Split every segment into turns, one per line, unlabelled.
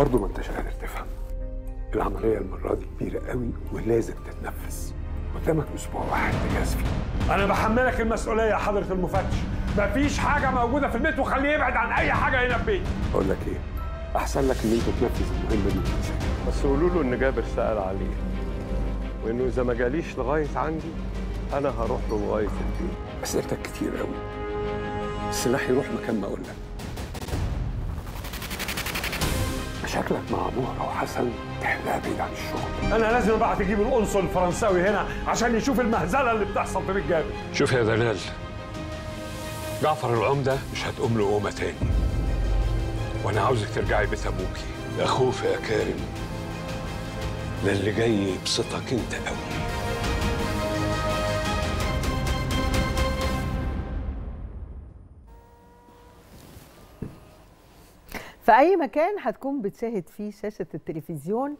برضه ما انتش قادر تفهم العملية المرة دي كبيرة قوي ولازم تتنفذ قدامك أسبوع واحد تجهز فيه أنا بحملك المسؤولية يا حضرة المفتش مفيش حاجة موجودة في البيت وخليه يبعد عن أي حاجة هنا في البيت أقول لك إيه أحسن لك إن أنت تنفذ المهمة دي بس قولوا له إن جابر سأل عليه وإنه إذا ما جاليش لغاية عندي أنا هروح له لغاية البيت أسئلتك كتير قوي السلاح يروح مكان ما أقول لك شكلك مع نور وحسن احنا بعيد عن الشغل انا لازم ابعت اجيب القنصل الفرنساوي هنا عشان يشوف المهزله اللي بتحصل في الجامع شوف يا دلال جعفر العمده مش هتقوم له قومه تاني وانا عاوزك ترجعي بيت ابوكي اخوف يا كارم ده اللي جاي يبسطك انت قوي
في اي مكان هتكون بتشاهد فيه شاشه التلفزيون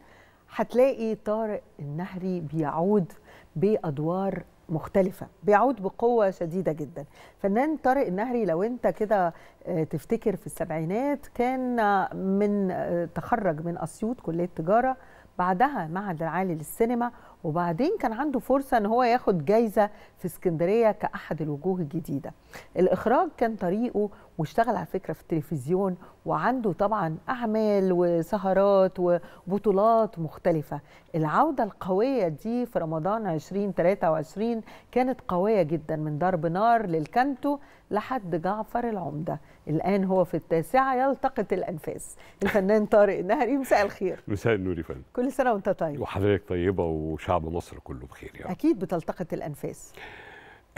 هتلاقي طارق النهري بيعود بادوار مختلفة بيعود بقوة شديدة جدا فنان طارق النهري لو انت كده آه، تفتكر في السبعينات كان آه، من آه، تخرج من أسيوط كلية تجارة بعدها معهد العالي للسينما وبعدين كان عنده فرصه ان هو ياخد جايزه في اسكندريه كاحد الوجوه الجديده الاخراج كان طريقه واشتغل على فكره في التلفزيون وعنده طبعا اعمال وسهرات وبطولات مختلفه العوده القويه دي في رمضان 2023 كانت قويه جدا من ضرب نار للكانتو لحد جعفر العمدة الآن هو في التاسعة يلتقط الأنفاس الفنان طارق نهري مساء الخير
مساء النور يا فندم
كل سنة وأنت طيب
وحضرتك طيبة وشعب مصر كله بخير يعني.
أكيد بتلتقط الأنفاس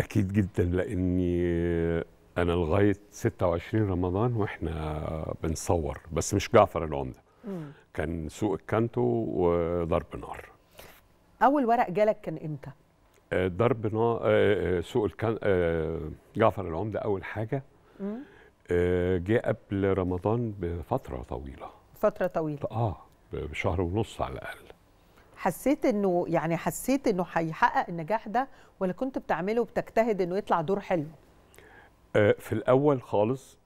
أكيد جدا لأني أنا لغاية 26 رمضان وإحنا بنصور بس مش جعفر العمدة كان سوق الكانتو وضرب نار
أول ورق جالك كان إمتى؟
ضرب آه، آه، سوق الكن... آه، جعفر العمده اول حاجه جه قبل رمضان بفتره طويله
فتره طويله
اه بشهر ونص على الاقل
حسيت انه يعني حسيت انه هيحقق النجاح ده ولا كنت بتعمله وبتجتهد انه يطلع دور حلو
في الاول خالص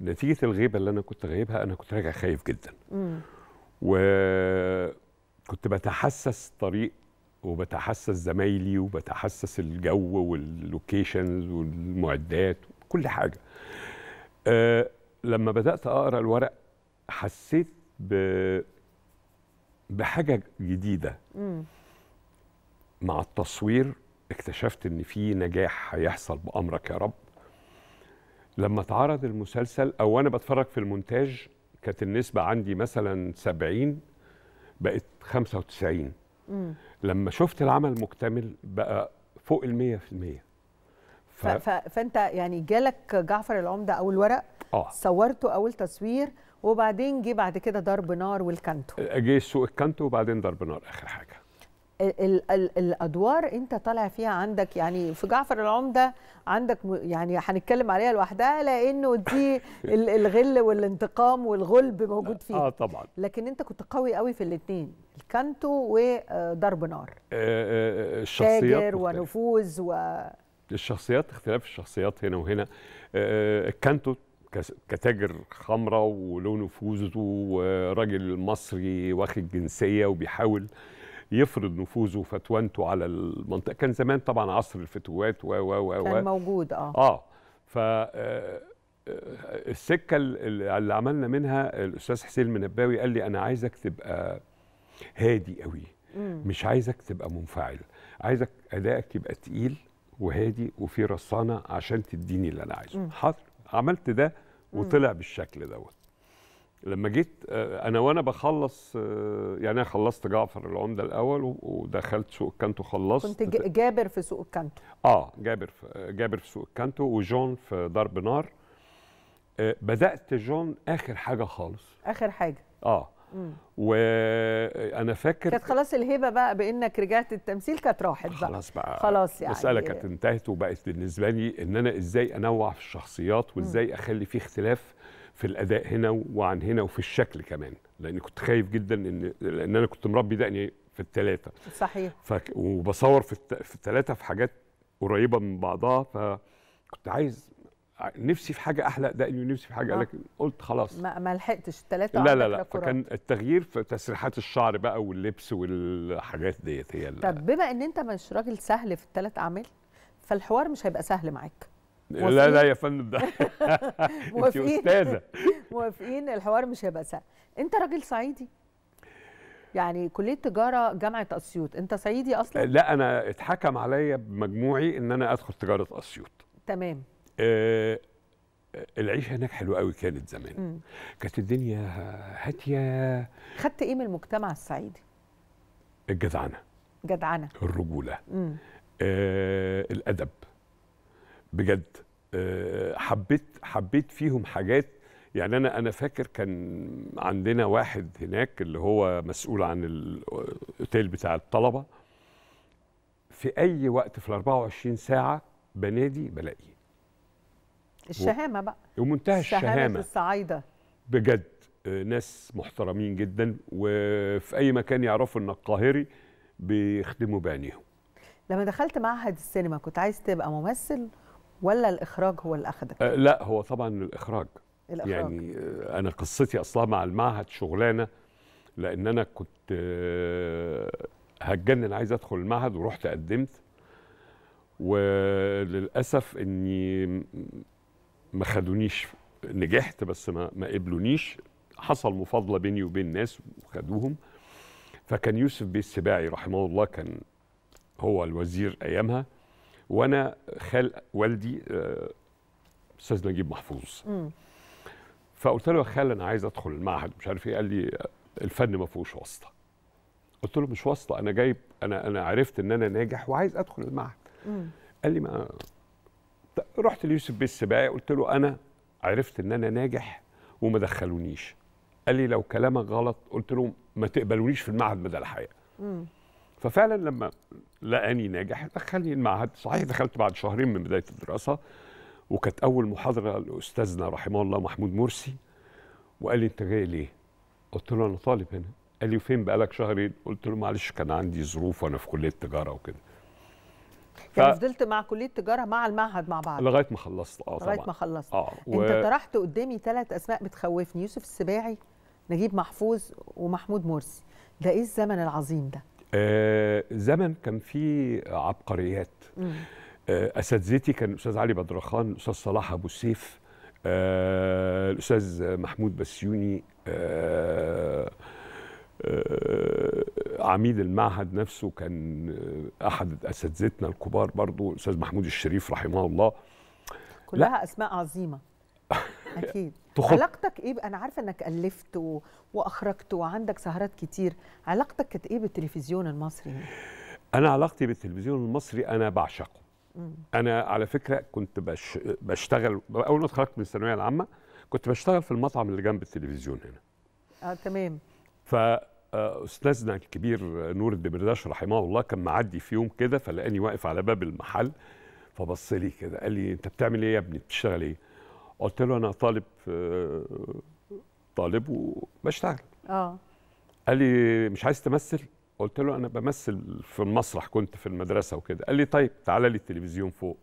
نتيجه الغيبه اللي انا كنت غايبها انا كنت راجع خايف جدا مم. وكنت بتحسس طريق وبتحسس زمايلي وبتحسس الجو واللوكيشنز والمعدات كل حاجه أه لما بدات اقرا الورق حسيت ب بحاجه جديده مم. مع التصوير اكتشفت ان في نجاح هيحصل بامرك يا رب لما اتعرض المسلسل او انا بتفرج في المونتاج كانت النسبه عندي مثلا 70 بقت 95 لما شفت العمل مكتمل بقى فوق ال 100%
ف... ف... فانت يعني جالك جعفر العمده اول ورق آه. صورته اول تصوير وبعدين جه بعد كده ضرب نار والكانتو
جه سوق الكانتو وبعدين ضرب نار اخر حاجه
ال ال الادوار انت طالع فيها عندك يعني في جعفر العمده عندك يعني هنتكلم عليها لوحدها لانه دي الغل والانتقام والغلب موجود فيها اه طبعا لكن انت كنت قوي قوي في الاثنين الكانتو وضرب نار
آه، آه، آه، الشخصيات تاجر
ونفوذ و
الشخصيات اختلاف الشخصيات هنا وهنا الكانتو كتاجر خمره وله نفوذه وراجل مصري واخد جنسيه وبيحاول آه يفرض نفوذه وفتوانته على المنطقه كان زمان طبعا عصر الفتوات و و و كان
موجود اه
اه ف آه، آه، السكه اللي عملنا منها الاستاذ حسين المنباوي قال لي انا عايزك تبقى هادي قوي مش عايزك تبقى منفعل عايزك ادائك يبقى تقيل وهادي وفي رصانه عشان تديني اللي انا عايزه حاضر عملت ده وطلع بالشكل دوت لما جيت آه، انا وانا بخلص آه، يعني انا خلصت جعفر العمده الاول ودخلت سوق الكانتو خلصت كنت جابر في سوق الكانتو اه جابر في جابر في سوق الكانتو وجون في ضرب نار آه، بدات جون اخر حاجه خالص اخر حاجه اه وانا فاكر كانت
خلاص الهبه بقى بانك رجعت التمثيل كانت راحت بقى خلاص بقى خلاص يعني المساله كانت
انتهت وبقت بالنسبه لي ان انا ازاي انوع في الشخصيات وازاي اخلي في اختلاف في الاداء هنا وعن هنا وفي الشكل كمان لان كنت خايف جدا ان لان انا كنت مربي دقني في الثلاثه صحيح ف... وبصور في الت... في الثلاثه في حاجات قريبه من بعضها فكنت عايز نفسي في حاجه احلى دقني ونفسي في حاجه آه. لكن قلت خلاص
ما, ما لحقتش الثلاثه لا لا لا لكرات. فكان
التغيير في تسريحات الشعر بقى واللبس والحاجات ديت هي
طب بما ان انت مش راجل سهل في الثلاث اعمال فالحوار مش هيبقى سهل معاك
لا لا يا فندم ده انت استاذه
موافقين الحوار مش هيبقى سهل انت راجل صعيدي يعني كليه تجاره جامعه اسيوط انت صعيدي اصلا لا
انا اتحكم عليا بمجموعي ان انا ادخل تجاره اسيوط تمام آه, آه، العيشه هناك حلوه قوي كانت زمان كانت الدنيا هاتيه
خدت ايه من المجتمع الصعيدي الجدعنه جدعنه
الرجوله آه الادب بجد آه، حبيت حبيت فيهم حاجات يعني انا انا فاكر كان عندنا واحد هناك اللي هو مسؤول عن الاوتيل بتاع الطلبه في اي وقت في ال 24 ساعه بنادي بلاقيه
الشهامه بقى
ومنتهى الشهامه الشهامه
الصعايده
بجد آه، ناس محترمين جدا وفي اي مكان يعرفوا انك قاهري بيخدموا بعينيهم
لما دخلت معهد السينما كنت عايز تبقى ممثل ولا الإخراج هو اللي أخدك؟
أه لا هو طبعا الإخراج الإخراج يعني آه، أنا قصتي أصلا مع المعهد شغلانة لأن أنا كنت آه، هتجنن عايز أدخل المعهد ورحت قدمت وللأسف إني ما خدونيش نجحت بس ما, ما قبلونيش حصل مفاضله بيني وبين ناس وخدوهم فكان يوسف بيه السباعي رحمه الله كان هو الوزير ايامها وانا خال والدي آه، استاذ نجيب محفوظ مم. فقلت له يا خال انا عايز ادخل المعهد مش عارف ايه قال لي الفن ما فيهوش واسطه قلت له مش واسطه انا جايب انا انا عرفت ان انا ناجح وعايز ادخل المعهد مم. قال لي ما رحت ليوسف بيه السباعي قلت له انا عرفت ان انا ناجح وما دخلونيش قال لي لو كلامك غلط قلت له ما تقبلونيش في المعهد مدى الحياه ففعلا لما لقاني ناجح دخلني المعهد صحيح دخلت بعد شهرين من بدايه الدراسه وكانت اول محاضره لاستاذنا رحمه الله محمود مرسي وقال لي انت جاي ليه؟ قلت له انا طالب هنا قال لي فين بقالك شهرين؟ قلت له معلش كان عندي ظروف وانا في كليه تجاره وكده
يعني ف... يعني فضلت مع كليه التجاره مع المعهد مع بعض لغايه
ما خلصت اه طبعا لغايه ما خلصت اه و... انت طرحت
قدامي ثلاث اسماء بتخوفني يوسف السباعي نجيب محفوظ ومحمود مرسي ده ايه الزمن العظيم ده
آه زمن كان فيه عبقريات آه اساتذتي كان الاستاذ علي بدرخان الاستاذ صلاح ابو سيف آه الاستاذ محمود بسيوني آه آه عميد المعهد نفسه كان احد اساتذتنا الكبار برضو الاستاذ محمود الشريف رحمه الله
كلها لا. اسماء عظيمه اكيد تخط. علاقتك ايه انا عارفه انك الفت و... واخرجت وعندك سهرات كتير علاقتك كانت ايه بالتلفزيون المصري
انا علاقتي بالتلفزيون المصري انا بعشقه مم. انا على فكره كنت بش... بشتغل اول ما اتخرجت من الثانويه العامه كنت بشتغل في المطعم اللي جنب التلفزيون هنا اه تمام ف آه، استاذنا الكبير نور الدمرداش رحمه الله كان معدي في يوم كده فلقاني واقف على باب المحل فبص لي كده قال لي انت بتعمل ايه يا ابني بتشتغل ايه قلت له انا طالب طالب وبشتغل اه قال لي مش عايز تمثل قلت له انا بمثل في المسرح كنت في المدرسه وكده قال لي طيب تعالى لي التلفزيون فوق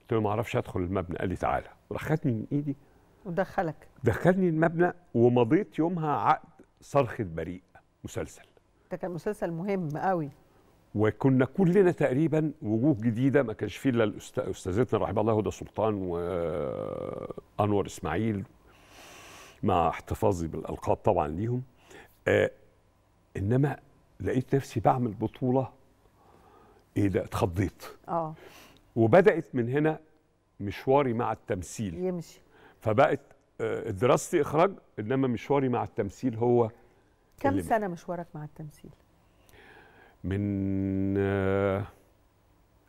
قلت له ما اعرفش ادخل المبنى قال لي تعالى راح خدني من ايدي
ودخلك
دخلني المبنى ومضيت يومها عقد صرخه بريء مسلسل
ده كان مسلسل مهم قوي
وكنا كلنا تقريبا وجوه جديده ما كانش فيه الا استاذتنا رحمه الله هدى سلطان وانور اسماعيل مع احتفاظي بالالقاب طبعا ليهم آه انما لقيت نفسي بعمل بطوله ايه ده اتخضيت اه وبدات من هنا مشواري مع التمثيل يمشي فبقت آه دراستي اخراج انما مشواري مع التمثيل هو
كم سنه مشوارك مع التمثيل
من آه،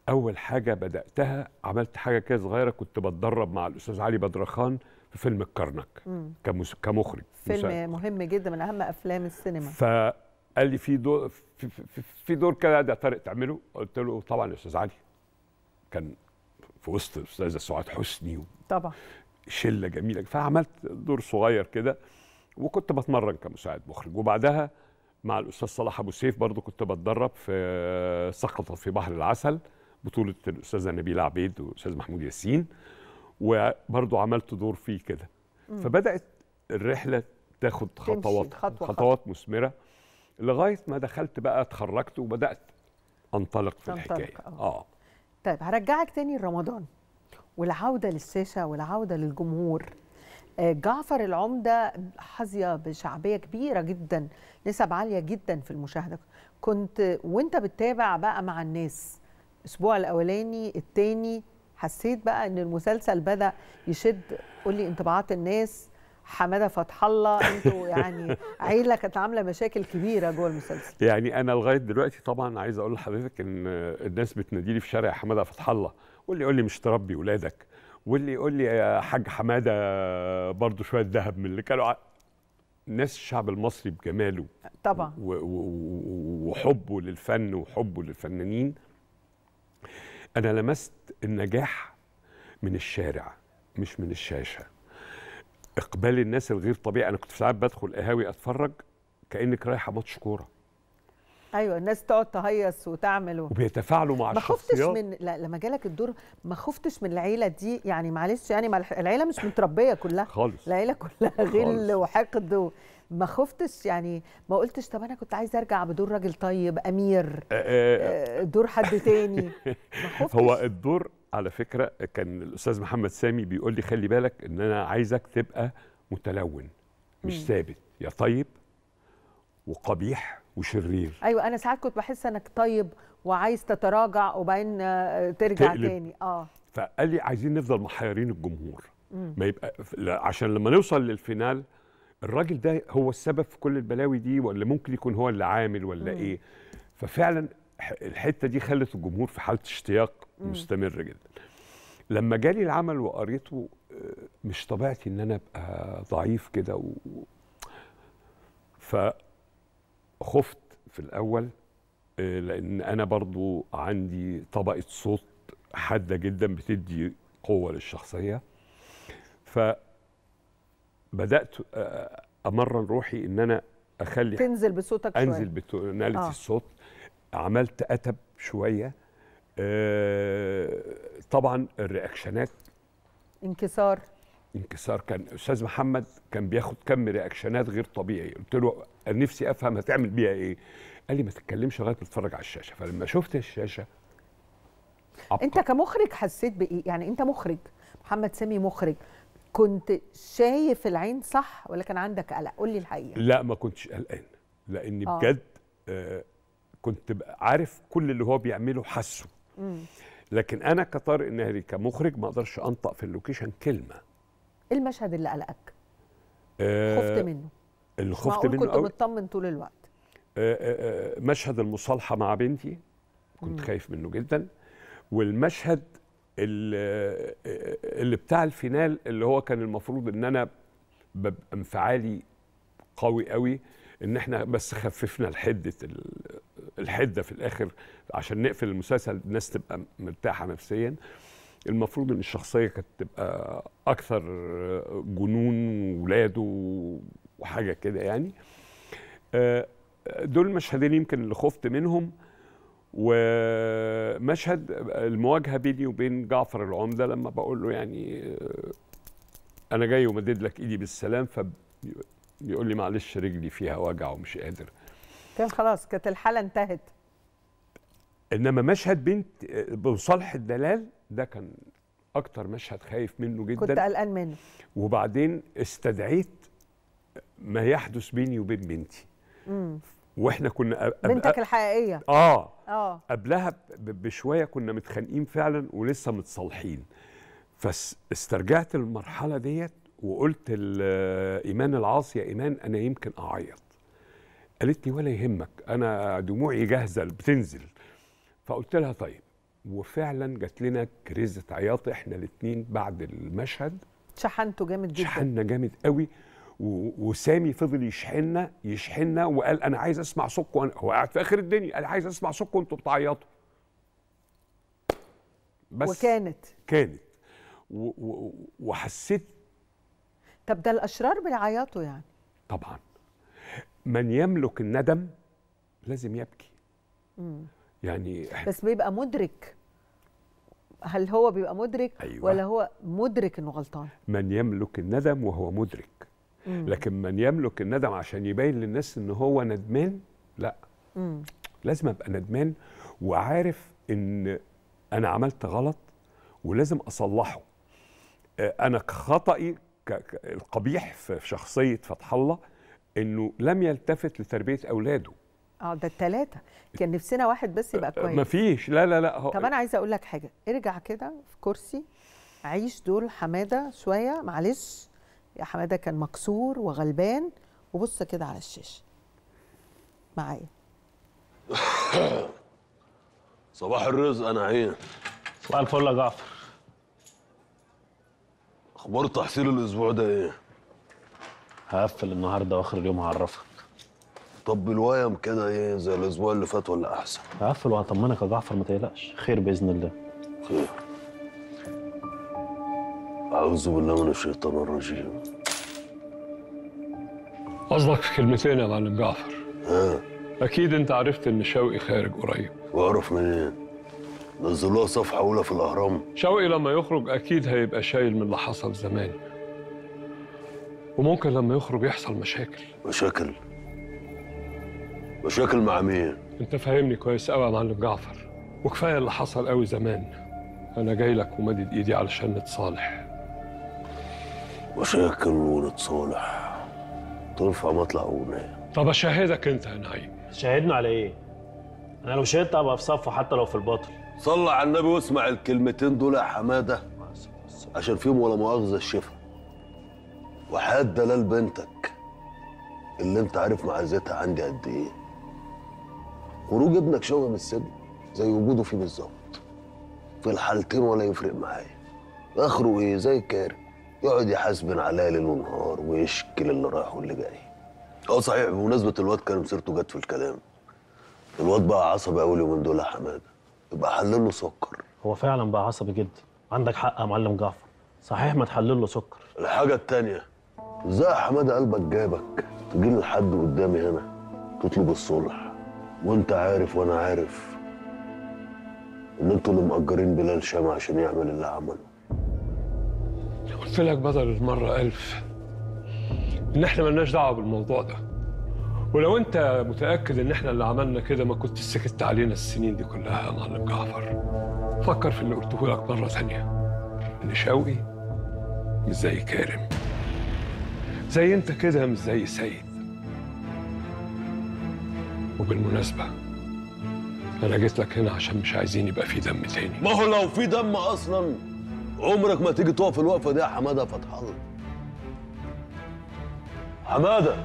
اول حاجه بداتها عملت حاجه كده صغيره كنت بتدرب مع الاستاذ علي بدرخان في فيلم الكرنك كمس... كمخرج فيلم مساعد.
مهم جدا من اهم افلام السينما
فقال لي في دور في, في, في دور كده ده طارق تعمله قلت له طبعا يا استاذ علي كان في وسط الاستاذه سعاد حسني و... طبعا شله جميله فعملت دور صغير كده وكنت بتمرن كمساعد مخرج وبعدها مع الاستاذ صلاح ابو سيف برضه كنت بتدرب في سقطت في بحر العسل بطوله الاستاذه نبيله عبيد والاستاذ محمود ياسين وبرضه عملت دور فيه كده فبدات الرحله تاخد خطوات خطوة خطوات مثمره لغايه ما دخلت بقى اتخرجت وبدات انطلق في أنطلق الحكايه أوه. اه
طيب هرجعك تاني لرمضان والعوده للشاشه والعوده للجمهور جعفر العمدة حظية بشعبية كبيرة جدا نسب عالية جدا في المشاهدة كنت وانت بتتابع بقى مع الناس الأسبوع الأولاني التاني حسيت بقى ان المسلسل بدأ يشد قول لي انطباعات الناس حماده فتح الله انتوا يعني عيله كانت عامله مشاكل كبيره جوه المسلسل
يعني انا لغايه دلوقتي طبعا عايز اقول لحضرتك ان الناس بتناديلي في شارع حماده فتح الله قول لي قول لي مش تربي ولادك واللي يقول لي يا حاج حماده برضو شويه ذهب من اللي كانوا ناس الشعب المصري بجماله طبعا وحبه للفن وحبه للفنانين انا لمست النجاح من الشارع مش من الشاشه اقبال الناس الغير طبيعي انا كنت ساعات بدخل قهاوي اتفرج كانك رايحه ماتش كوره
ايوه الناس تقعد تهيص وتعمل و...
وبيتفاعلوا مع ما الشخصيات ما خفتش
من لا لما جالك الدور ما خفتش من العيله دي يعني معلش يعني مع العيله مش متربيه كلها خالص العيله كلها غل وحقد و... ما خفتش يعني ما قلتش طب انا كنت عايز ارجع بدور راجل طيب امير آه،
آه، آه، دور حد تاني ما خفتش هو الدور على فكره كان الاستاذ محمد سامي بيقول لي خلي بالك ان انا عايزك تبقى متلون مش ثابت يا طيب وقبيح وشرير
ايوه انا ساعات كنت بحس انك طيب وعايز تتراجع وبعدين آه، ترجع تقلب. تاني اه
فقال لي عايزين نفضل محيرين الجمهور مم. ما يبقى عشان لما نوصل للفينال الراجل ده هو السبب في كل البلاوي دي ولا ممكن يكون هو اللي عامل ولا مم. ايه ففعلا الحته دي خلت الجمهور في حاله اشتياق مستمر جدا لما جالي العمل وقريته آه، مش طبيعتي ان انا ابقى ضعيف كده و... ف خفت في الاول آه، لان انا برضو عندي طبقه صوت حاده جدا بتدي قوه للشخصيه فبدات آه، امرن روحي ان انا اخلي تنزل بصوتك انزل شويه انزل بتوناليتي آه. الصوت عملت اتب شويه آه، طبعا الرياكشنات انكسار انكسار كان استاذ محمد كان بياخد كم رياكشنات غير طبيعي قلت له نفسي افهم هتعمل بيها ايه قال لي ما تتكلمش لغايه ما تتفرج على الشاشه فلما شفت الشاشه
أبقى. انت كمخرج حسيت بايه يعني انت مخرج محمد سامي مخرج كنت شايف العين صح ولا كان عندك قلق قول لي الحقيقه
لا ما كنتش قلقان لان آه. بجد آه كنت عارف كل اللي هو بيعمله حاسه لكن انا كطارق النهري كمخرج ما اقدرش انطق في اللوكيشن كلمه
ايه المشهد اللي قلقك
آه خفت منه
اللي خفت منه كنت مطمن طول الوقت
آه،, آه آه مشهد المصالحه مع بنتي كنت مم. خايف منه جدا والمشهد اللي, آه، اللي بتاع الفينال اللي هو كان المفروض ان انا ببقى انفعالي قوي قوي ان احنا بس خففنا الحده الحده في الاخر عشان نقفل المسلسل الناس تبقى مرتاحه نفسيا المفروض ان الشخصيه كانت تبقى اكثر جنون وولاده وحاجه كده يعني آه، دول المشهدين يمكن اللي خفت منهم ومشهد المواجهه بيني وبين جعفر العمده لما بقول له يعني آه، انا جاي ومدد لك ايدي بالسلام فبيقول لي معلش رجلي فيها وجع ومش قادر
كان خلاص كانت الحاله انتهت
انما مشهد بنت آه، بصالح الدلال ده كان اكتر مشهد خايف منه جدا كنت قلقان منه وبعدين استدعيت ما يحدث بيني وبين بنتي مم. واحنا كنا أب... بنتك
الحقيقيه اه اه
قبلها بشويه كنا متخانقين فعلا ولسه متصالحين فاسترجعت المرحله ديت وقلت لايمان العاصي يا ايمان انا يمكن اعيط قالت لي ولا يهمك انا دموعي جاهزه بتنزل فقلت لها طيب وفعلا جات لنا كريزه عياط احنا الاثنين بعد المشهد شحنته جامد جدا شحنا جامد قوي وسامي فضل يشحننا يشحننا وقال انا عايز اسمع صوتكم أنا... هو قاعد في اخر الدنيا قال عايز اسمع صوتكم انتوا بتعيطوا بس وكانت كانت و و وحسيت
طب ده الاشرار بيعيطوا يعني
طبعا من يملك الندم لازم يبكي مم. يعني
بس بيبقى مدرك هل هو بيبقى مدرك أيوة. ولا هو مدرك انه غلطان
من يملك الندم وهو مدرك مم. لكن من يملك الندم عشان يبين للناس ان هو ندمان لا مم. لازم ابقى ندمان وعارف ان انا عملت غلط ولازم اصلحه آه، انا خطئي القبيح في شخصيه فتح الله انه لم يلتفت لتربيه اولاده
اه ده الثلاثه كان نفسنا واحد بس يبقى آه، آه، كويس
مفيش لا
لا لا هو طب انا عايزه اقول لك حاجه ارجع كده في كرسي عيش دور حماده شويه معلش يا حماده كان مكسور وغلبان وبص كده على الشاشه معايا
صباح الرزق انا عين
صباح الفل يا جعفر
اخبار تحصيل الاسبوع ده ايه هقفل النهارده واخر اليوم هعرفك طب الوايم كده ايه زي الاسبوع اللي فات ولا احسن هقفل وهطمنك يا جعفر ما تقلقش خير باذن الله خير اعوذ بالله من الشيطان الرجيم
قصدك في كلمتين يا معلم جعفر ها اكيد انت عرفت ان شوقي خارج قريب
واعرف منين نزلوها صفحه اولى في الاهرام
شوقي لما يخرج اكيد هيبقى شايل من اللي حصل زمان وممكن لما يخرج يحصل مشاكل مشاكل
مشاكل مع مين؟
انت فاهمني كويس قوي يا معلم جعفر وكفايه اللي حصل قوي زمان انا جاي لك ومدد ايدي علشان نتصالح
مشاكل ونتصالح ترفع مطلع اغنيه طب اشهدك انت يا نعيم شاهدنا على ايه؟ انا لو شهدت ابقى في صفه حتى لو في الباطل صلى على النبي واسمع الكلمتين دول يا حماده عشان فيهم ولا مؤاخذه الشفا وحياه دلال بنتك اللي انت عارف معزتها عندي قد ايه خروج ابنك شبه من السجن زي وجوده فيه بالظبط في الحالتين ولا يفرق معايا اخره ايه زي الكارب يقعد يحاسب عليا ليل ونهار ويشكل اللي رايح واللي جاي اه صحيح بمناسبه الواد كان سيرته جت في الكلام الواد بقى عصبي قوي اليومين دول يا حماده يبقى حلله سكر هو فعلا بقى عصبي جدا عندك حق يا معلم جعفر صحيح ما تحلل له سكر الحاجه التانيه ازاي يا حماده قلبك جابك تجي لحد قدامي هنا تطلب الصلح وانت عارف وانا عارف ان انتوا اللي مأجرين بلال شامة عشان يعمل اللي عمله
قلت لك بدل المرة ألف إن إحنا ملناش دعوة بالموضوع ده ولو أنت متأكد إن إحنا اللي عملنا كده ما كنت سكت علينا السنين دي كلها يا معلم جعفر فكر في اللي قلته لك مرة ثانية إن شوقي مش زي كارم زي أنت كده مش زي سيد وبالمناسبة أنا جيت لك هنا عشان مش عايزين يبقى في دم تاني
ما هو لو في دم أصلا عمرك ما تيجي تقف الوقفة دي يا حمادة فتح الله حمادة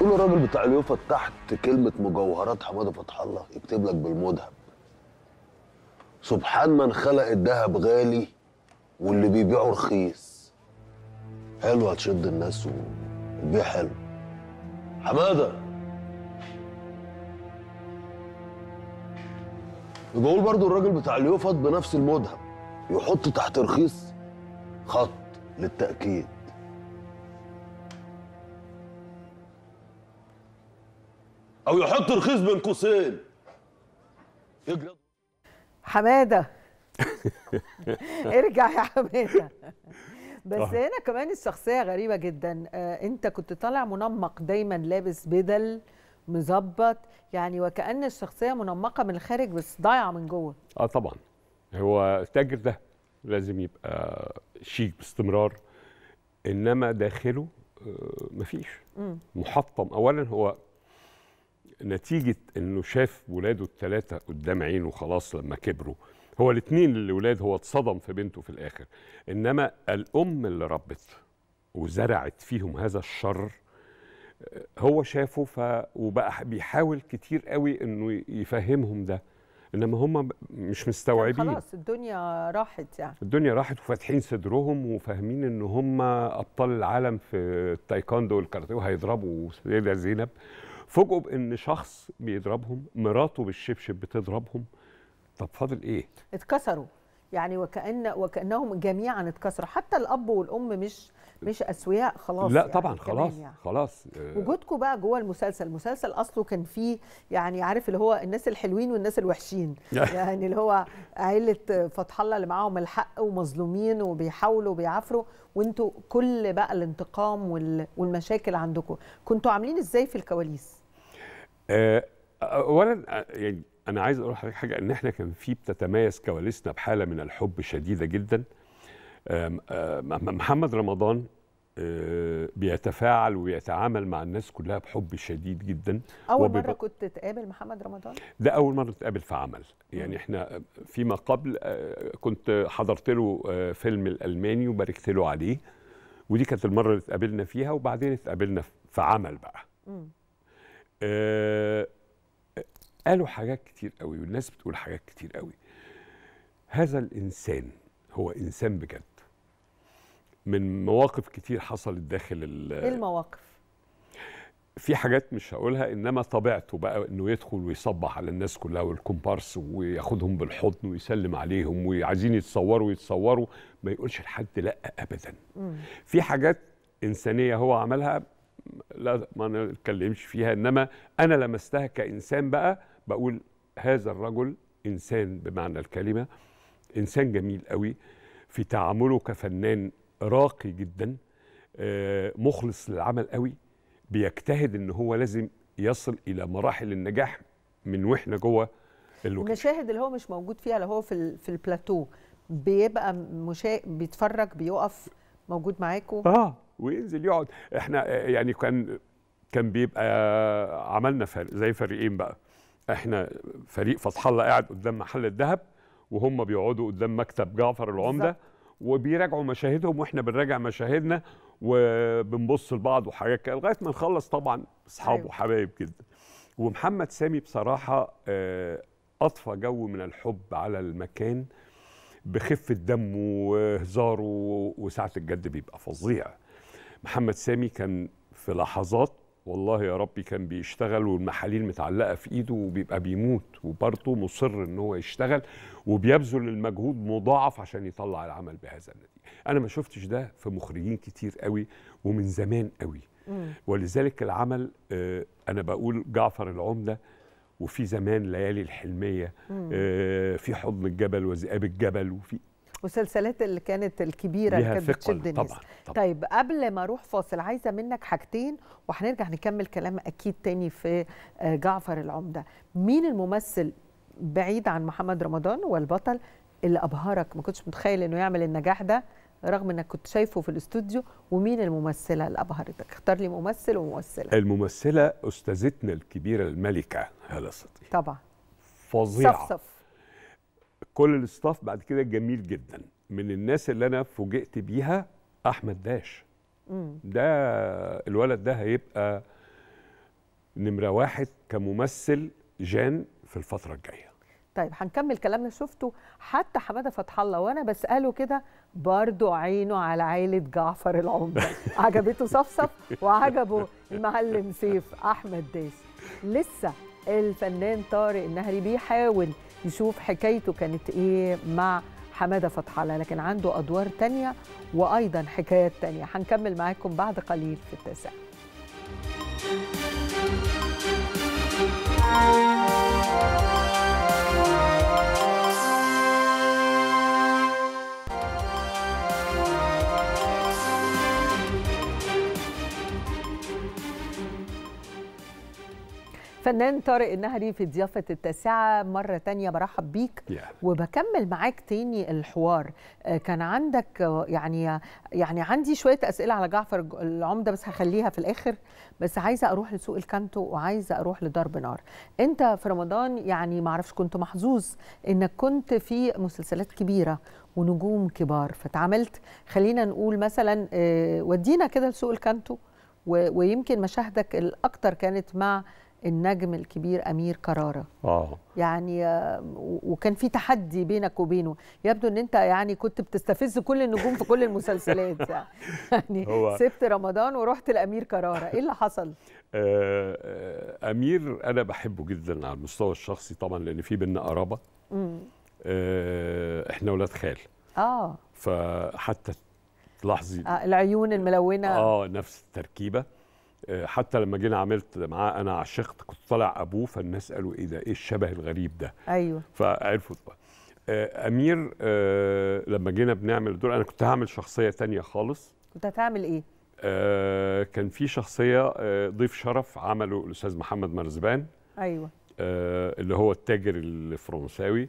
قول الراجل بتاع اليوفا تحت كلمة مجوهرات حمادة فتح الله يكتب لك بالمذهب سبحان من خلق الذهب غالي واللي بيبيعه رخيص حلوة تشد الناس وتبيع حلو حماده بقول برضو الراجل بتاع اليوفط بنفس المذهب يحط تحت رخيص خط للتأكيد أو يحط رخيص بين قوسين
حمادة ارجع يا حمادة بس آه. هنا كمان الشخصيه غريبه جدا آه انت كنت طالع منمق دايما لابس بدل مظبط يعني وكان الشخصيه منمقه من الخارج بس ضايعه من جوه
اه طبعا هو التاجر ده لازم يبقى شيك باستمرار انما داخله آه، مفيش محطم اولا هو نتيجه انه شاف ولاده الثلاثه قدام عينه خلاص لما كبروا هو الاثنين الاولاد هو اتصدم في بنته في الاخر انما الام اللي ربت وزرعت فيهم هذا الشر هو شافه ف وبقى بيحاول كتير قوي انه يفهمهم ده انما هم مش مستوعبين خلاص
الدنيا راحت يعني
الدنيا راحت وفاتحين صدرهم وفاهمين ان هم ابطال العالم في التايكوندو والكاراتيه وهيضربوا سيده زينب فوجئوا بان شخص بيضربهم مراته بالشبشب بتضربهم طب فاضل ايه
اتكسروا يعني وكان وكانهم جميعا اتكسروا حتى الاب والام مش مش اسوياء خلاص لا يعني طبعا خلاص يعني.
خلاص آه.
وجودكم بقى جوه المسلسل المسلسل اصله كان فيه يعني عارف اللي هو الناس الحلوين والناس الوحشين يعني, يعني اللي هو عيله فتح الله اللي معاهم الحق ومظلومين وبيحاولوا وبيعافروا وانتوا كل بقى الانتقام والمشاكل عندكم كنتوا عاملين ازاي في الكواليس
آه، اولا آه، يعني انا عايز اقول لحضرتك حاجه ان احنا كان في بتتميز كواليسنا بحاله من الحب شديده جدا محمد رمضان آه، بيتفاعل ويتعامل مع الناس كلها بحب شديد جدا اول وبيب... مره
كنت تقابل محمد رمضان
ده اول مره اتقابل في عمل يعني احنا فيما قبل آه، كنت حضرت له آه، فيلم الالماني وباركت له عليه ودي كانت المره اللي اتقابلنا فيها وبعدين اتقابلنا في عمل بقى قالوا حاجات كتير قوي والناس بتقول حاجات كتير قوي هذا الانسان هو انسان بجد من مواقف كتير حصلت داخل ايه المواقف في حاجات مش هقولها انما طبيعته بقى انه يدخل ويصبح على الناس كلها والكومبارس وياخدهم بالحضن ويسلم عليهم وعايزين يتصوروا يتصوروا ما يقولش لحد لا ابدا مم. في حاجات انسانيه هو عملها لا ما نتكلمش فيها انما انا لمستها كانسان بقى بقول هذا الرجل انسان بمعنى الكلمه انسان جميل قوي في تعامله كفنان راقي جدا آه، مخلص للعمل قوي بيجتهد ان هو لازم يصل الى مراحل النجاح من واحنا جوه الوكيل
المشاهد اللي هو مش موجود فيها لو هو في في البلاتو بيبقى مشا... بيتفرج بيقف موجود معاكم اه
وينزل يقعد احنا آه، يعني كان كان بيبقى عملنا فرق زي فريقين بقى احنا فريق فتح الله قاعد قدام محل الذهب وهم بيقعدوا قدام مكتب جعفر العمده وبيراجعوا مشاهدهم واحنا بنراجع مشاهدنا وبنبص لبعض وحاجات كده لغايه ما نخلص طبعا اصحاب أيوه. وحبايب جدا ومحمد سامي بصراحه آه، اطفى جو من الحب على المكان بخفه دمه وهزاره وساعه الجد بيبقى فظيع محمد سامي كان في لحظات والله يا ربي كان بيشتغل والمحاليل متعلقه في ايده وبيبقى بيموت وبرضه مصر ان هو يشتغل وبيبذل المجهود مضاعف عشان يطلع العمل بهذا النتيجه انا ما شفتش ده في مخرجين كتير قوي ومن زمان قوي ولذلك العمل آه انا بقول جعفر العمده وفي زمان ليالي الحلميه آه في حضن الجبل وذئاب الجبل وفي
والسلسلات اللي كانت الكبيره اللي كانت بتشد الناس طبعا. طبعا. طيب قبل ما اروح فاصل عايزه منك حاجتين وهنرجع نكمل كلام اكيد تاني في آه، جعفر العمده مين الممثل بعيد عن محمد رمضان والبطل اللي ابهرك ما كنتش متخيل انه يعمل النجاح ده رغم انك كنت شايفه في الاستوديو ومين الممثله اللي ابهرتك اختار لي ممثل وممثله
الممثله استاذتنا الكبيره الملكه
هاله صديق طبعا فظيعه صفصف
كل الاستاف بعد كده جميل جدا من الناس اللي انا فوجئت بيها احمد داش ده الولد ده هيبقى نمره واحد كممثل جان في الفتره
الجايه طيب هنكمل كلامنا شفته حتى حماده فتح الله وانا بساله كده برضه عينه على عيله جعفر العمده عجبته صفصف وعجبه المعلم سيف احمد داش لسه الفنان طارق النهري بيحاول نشوف حكايته كانت ايه مع حماده فتح الله لكن عنده ادوار تانية وايضا حكايات تانية هنكمل معاكم بعد قليل في التاسعه الفنان طارق النهري في ضيافة التاسعة مرة تانية برحب بيك yeah. وبكمل معاك تاني الحوار آه، كان عندك يعني يعني عندي شوية أسئلة على جعفر العمدة بس هخليها في الآخر بس عايزة أروح لسوق الكانتو وعايزة أروح لضرب نار أنت في رمضان يعني معرفش كنت محظوظ إنك كنت في مسلسلات كبيرة ونجوم كبار فتعاملت خلينا نقول مثلا آه، ودينا كده لسوق الكانتو ويمكن مشاهدك الاكثر كانت مع النجم الكبير امير كراره اه يعني وكان في تحدي بينك وبينه يبدو ان انت يعني كنت بتستفز كل النجوم في كل المسلسلات يعني, يعني هو سبت رمضان ورحت لامير كراره ايه اللي حصل
آه، آه، امير انا بحبه جدا على المستوى الشخصي طبعا لان في بينا قرابه آه، احنا ولاد خال اه فحتى تلاحظي
العيون الملونه
اه نفس التركيبه آه، حتى لما جينا عملت معاه انا عشقت كنت طالع ابوه فالناس قالوا ايه ده ايه الشبه الغريب ده ايوه فعرفوا آه، امير آه، لما جينا بنعمل دور انا كنت هعمل شخصيه تانية خالص
كنت هتعمل ايه
كان في شخصيه ضيف شرف عمله الاستاذ محمد مرزبان ايوه اللي هو التاجر الفرنساوي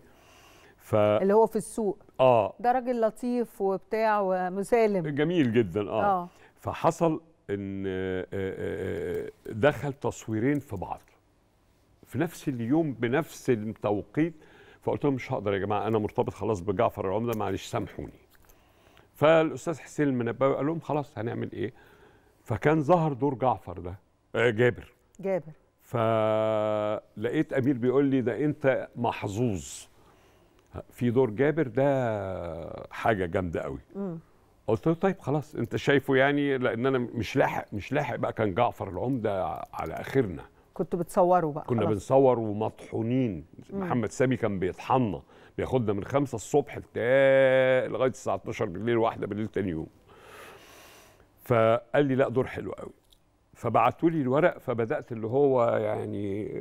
ف... اللي هو في السوق اه
ده راجل لطيف وبتاع ومسالم
جميل جدا اه, آه. فحصل ان آه، آه، آه، دخل تصويرين في بعض في نفس اليوم بنفس التوقيت فقلت لهم مش هقدر يا جماعه انا مرتبط خلاص بجعفر العمده معلش سامحوني فالاستاذ حسين المنباوي قال لهم خلاص هنعمل ايه فكان ظهر دور جعفر ده آه جابر جابر فلقيت امير بيقول لي ده انت محظوظ في دور جابر ده حاجه جامده قوي م. قلت له طيب خلاص انت شايفه يعني لان انا مش لاحق مش لاحق بقى كان جعفر العمده على اخرنا
كنتوا بتصوروا بقى كنا خلاص.
بنصور ومطحونين محمد سامي كان بيطحنا بياخدنا من 5 الصبح لغايه الساعه 12 بالليل واحده بالليل تاني يوم فقال لي لا دور حلو قوي فبعتوا لي الورق فبدات اللي هو يعني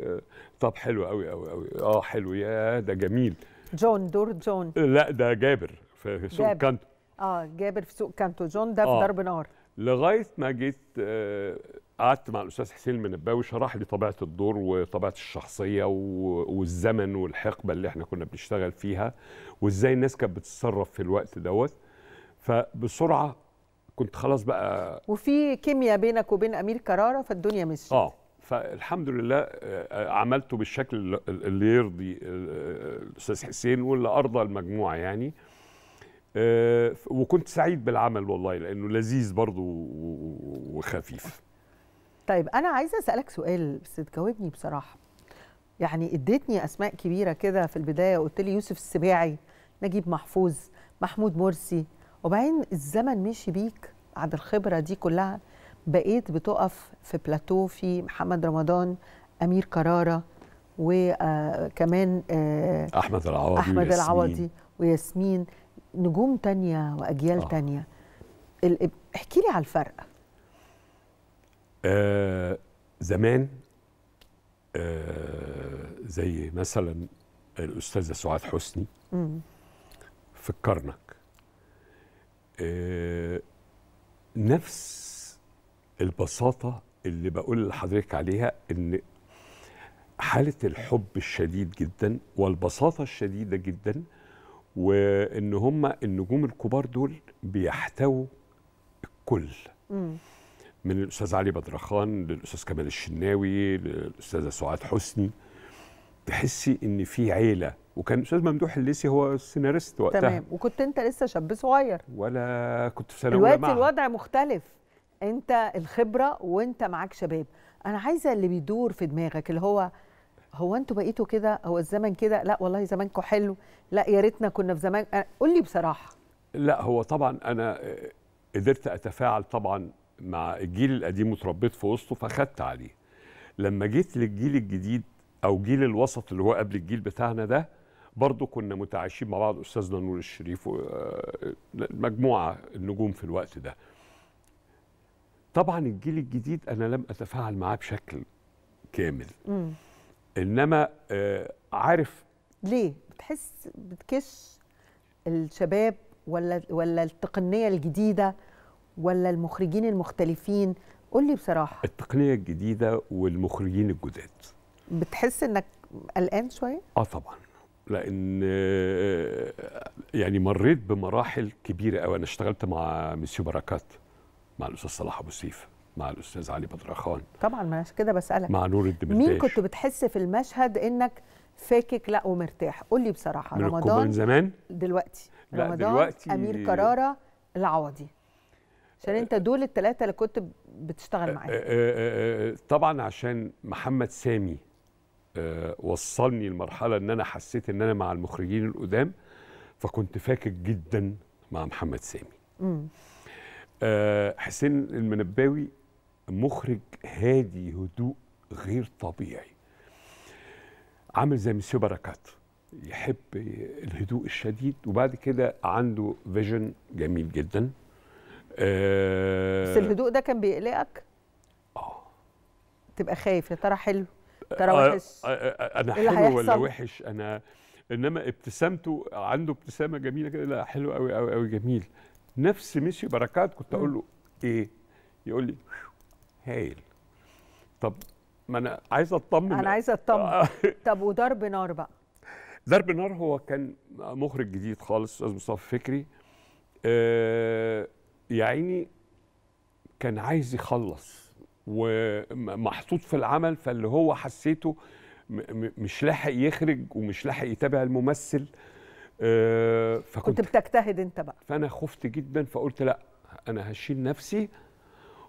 طب حلو قوي قوي قوي اه حلو يا ده جميل جون دور جون لا ده جابر في سوق كانتو
اه جابر في سوق كانتو جون ده في آه. ضرب نار
لغايه ما جيت آه، قعدت مع الاستاذ حسين المنباوي شرح لي طبيعه الدور وطبيعه الشخصيه والزمن والحقبه اللي احنا كنا بنشتغل فيها وازاي الناس كانت بتتصرف في الوقت دوت فبسرعه كنت خلاص بقى
وفي كيمياء بينك وبين امير كراره فالدنيا مشيت
اه فالحمد لله آه، عملته بالشكل اللي يرضي آه، الاستاذ حسين واللي ارضى المجموعه يعني آه، وكنت سعيد بالعمل والله لانه لذيذ برضه وخفيف
طيب انا عايزه اسالك سؤال بس تجاوبني بصراحه يعني اديتني اسماء كبيره كده في البدايه قلت لي يوسف السباعي نجيب محفوظ محمود مرسي وبعدين الزمن مشي بيك بعد الخبره دي كلها بقيت بتقف في بلاتو في محمد رمضان امير كراره وكمان آه، آه، احمد العوضي احمد العوضي وياسمين نجوم تانية واجيال أوه. تانية احكي لي على الفرق
آه زمان آه زي مثلا الاستاذه سعاد حسني مم. في الكرنك آه نفس البساطه اللي بقول لحضرتك عليها ان حاله الحب الشديد جدا والبساطه الشديده جدا وان هم النجوم الكبار دول بيحتووا الكل مم. من الاستاذ علي بدرخان للاستاذ كمال الشناوي للاستاذه سعاد حسني تحسي ان في عيله وكان الاستاذ ممدوح الليسي هو السيناريست وقتها تمام
وكنت انت لسه شاب صغير
ولا
كنت في ثانوي دلوقتي الوضع مختلف انت الخبره وانت معاك شباب انا عايزه اللي بيدور في دماغك اللي هو هو انتوا بقيتوا كده هو الزمن كده لا والله زمانكم حلو لا يا ريتنا كنا في زمان قول لي بصراحه
لا هو طبعا انا قدرت اتفاعل طبعا مع الجيل القديم وتربيت في وسطه فخدت عليه لما جيت للجيل الجديد او جيل الوسط اللي هو قبل الجيل بتاعنا ده برضه كنا متعايشين مع بعض استاذنا نور الشريف آه، مجموعه النجوم في الوقت ده طبعا الجيل الجديد انا لم اتفاعل معاه بشكل كامل م. انما آه، عارف
ليه بتحس بتكش الشباب ولا ولا التقنيه الجديده ولا المخرجين المختلفين قول لي بصراحه التقنيه
الجديده والمخرجين الجداد
بتحس انك قلقان شويه
اه طبعا لان آه، يعني مريت بمراحل كبيره قوي انا اشتغلت مع مسيو بركات مع الاستاذ صلاح ابو سيف مع الاستاذ علي بدرخان
طبعا ما كده بسالك مع نور الدمنتاش مين كنت بتحس في المشهد انك فاكك لا ومرتاح قول لي بصراحه من رمضان من زمان دلوقتي لا رمضان دلوقتي امير قراره العوضي عشان أه، انت دول الثلاثه اللي كنت بتشتغل أه، معاهم
أه، طبعا عشان محمد سامي وصلني لمرحله ان انا حسيت ان انا مع المخرجين القدام فكنت فاكك جدا مع محمد سامي امم حسين المنباوي مخرج هادي هدوء غير طبيعي عامل زي مسيو بركات يحب الهدوء الشديد وبعد كده عنده فيجن جميل جدا بس آه، الهدوء
ده كان بيقلقك؟ اه تبقى خايف يا ترى حلو ترى آه، وحش آه، انا إيه حلو ولا
وحش انا انما ابتسامته عنده ابتسامه جميله كده لا حلو قوي قوي قوي جميل نفس ميسي بركات كنت اقول له ايه يقول لي هايل طب ما انا عايز اطمن انا عايز
اطمن طب وضرب نار بقى
ضرب نار هو كان مخرج جديد خالص استاذ مصطفى فكري آه يعني كان عايز يخلص ومحطوط في العمل فاللي هو حسيته مش لاحق يخرج ومش لاحق يتابع الممثل آه، فكنت كنت بتجتهد انت بقى فانا خفت جدا فقلت لا انا هشيل نفسي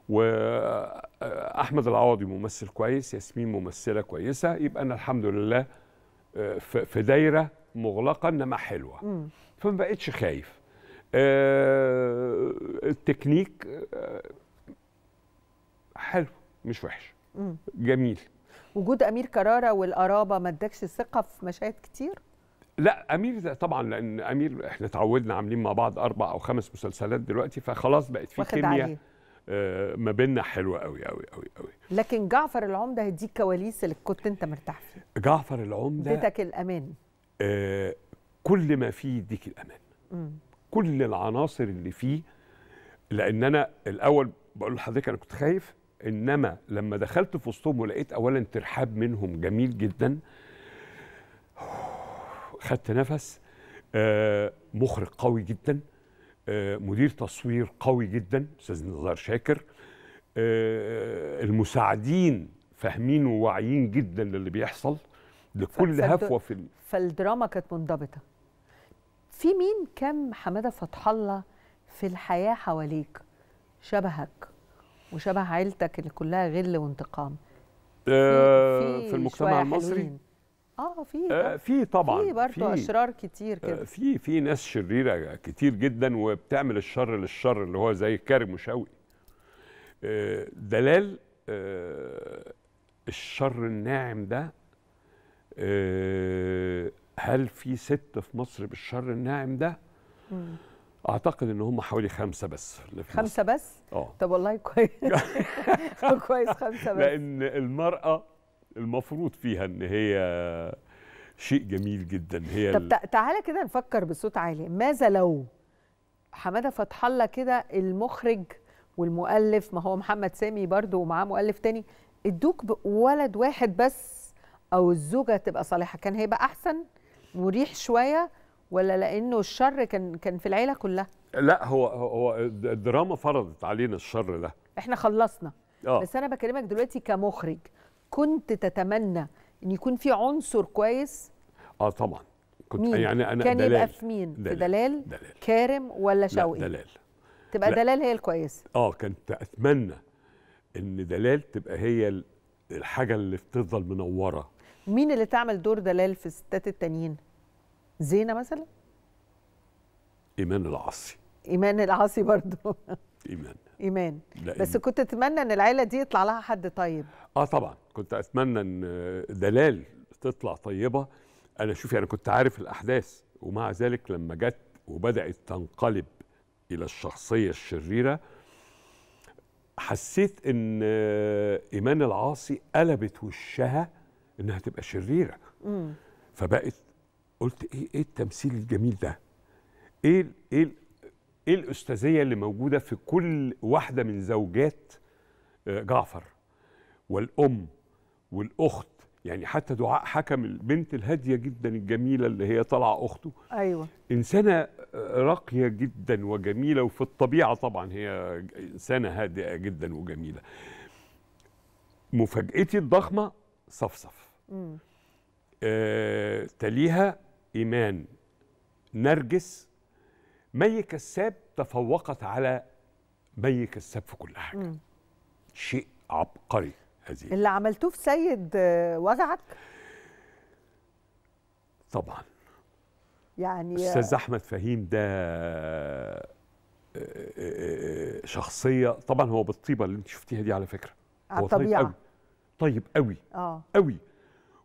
واحمد العوضي ممثل كويس ياسمين ممثله كويسه يبقى انا الحمد لله آه، في دايره مغلقه انما حلوه فما بقتش خايف آه، التكنيك آه، حلو مش وحش جميل
وجود امير كراره والقرابه ما ادكش ثقه في مشاهد كتير
لا امير طبعا لان امير احنا اتعودنا عاملين مع بعض اربع او خمس مسلسلات دلوقتي فخلاص بقت في كيمياء آه، ما بيننا حلوه قوي قوي قوي قوي
لكن جعفر العمده هيديك كواليس اللي كنت انت مرتاح فيها
جعفر العمده اديتك الامان آه كل ما فيه يديك الامان م. كل العناصر اللي فيه لان انا الاول بقول لحضرتك انا كنت خايف انما لما دخلت في وسطهم ولقيت اولا ترحاب منهم جميل جدا خدت نفس آه مخرج قوي جدا آه، مدير تصوير قوي جدا استاذ نزار شاكر آه، المساعدين فاهمين وواعيين جدا للي بيحصل لكل هفوه في
فالدراما كانت منضبطه في مين كم حماده فتح الله في الحياه حواليك شبهك وشبه عيلتك اللي كلها غل وانتقام
في, آه، في المجتمع المصري حلوين.
اه في آه في طبعا في برضه اشرار كتير آه، كده آه
في في ناس شريره كتير جدا وبتعمل الشر للشر اللي هو زي كارم وشوقي آه دلال آه الشر الناعم ده آه هل في ست في مصر بالشر الناعم ده؟ مم. اعتقد ان هم حوالي خمسه بس اللي في خمسه مصر.
بس؟ اه طب والله كويس كويس خمسه بس
لان المراه المفروض فيها ان هي شيء جميل جدا هي طب
تعالى كده نفكر بصوت عالي ماذا لو حماده فتح الله كده المخرج والمؤلف ما هو محمد سامي برضو ومعاه مؤلف تاني ادوك ولد واحد بس او الزوجه تبقى صالحه كان هيبقى احسن مريح شويه ولا لانه الشر كان كان في العيله كلها
لا هو هو الدراما فرضت علينا الشر ده
احنا خلصنا آه. بس انا بكلمك دلوقتي كمخرج كنت تتمنى ان يكون في عنصر كويس
اه طبعا كنت مين؟ يعني انا كان دلال. يبقى في مين دلال. في
دلال, دلال. كارم ولا شوقي دلال تبقى لا. دلال هي الكويسه
اه كنت اتمنى ان دلال تبقى هي الحاجه اللي بتفضل منوره
مين اللي تعمل دور دلال في الستات التانيين زينه مثلا
ايمان العاصي
ايمان العاصي برضو ايمان ايمان بس كنت اتمنى ان العيله دي يطلع لها حد طيب
اه طبعا كنت اتمنى ان دلال تطلع طيبه انا شوفي انا كنت عارف الاحداث ومع ذلك لما جت وبدات تنقلب الى الشخصيه الشريره حسيت ان ايمان العاصي قلبت وشها انها تبقى شريره مم. فبقت قلت ايه ايه التمثيل الجميل ده ايه ايه ايه الاستاذيه اللي موجوده في كل واحده من زوجات آه، جعفر والام والاخت يعني حتى دعاء حكم البنت الهاديه جدا الجميله اللي هي طالعه اخته ايوه انسانه آه، راقيه جدا وجميله وفي الطبيعه طبعا هي انسانه هادئه جدا وجميله مفاجاتي الضخمه صفصف آه، تليها ايمان نرجس مي كساب تفوقت على مي كساب في كل حاجه مم. شيء عبقري هذه
اللي عملتوه في سيد آه، وجعك؟ طبعا يعني أستاذ
آه، أحمد فهيم ده آه، شخصية طبعا هو بالطيبة اللي انت شفتيها دي على فكرة هو طيب قوي طيب قوي اه قوي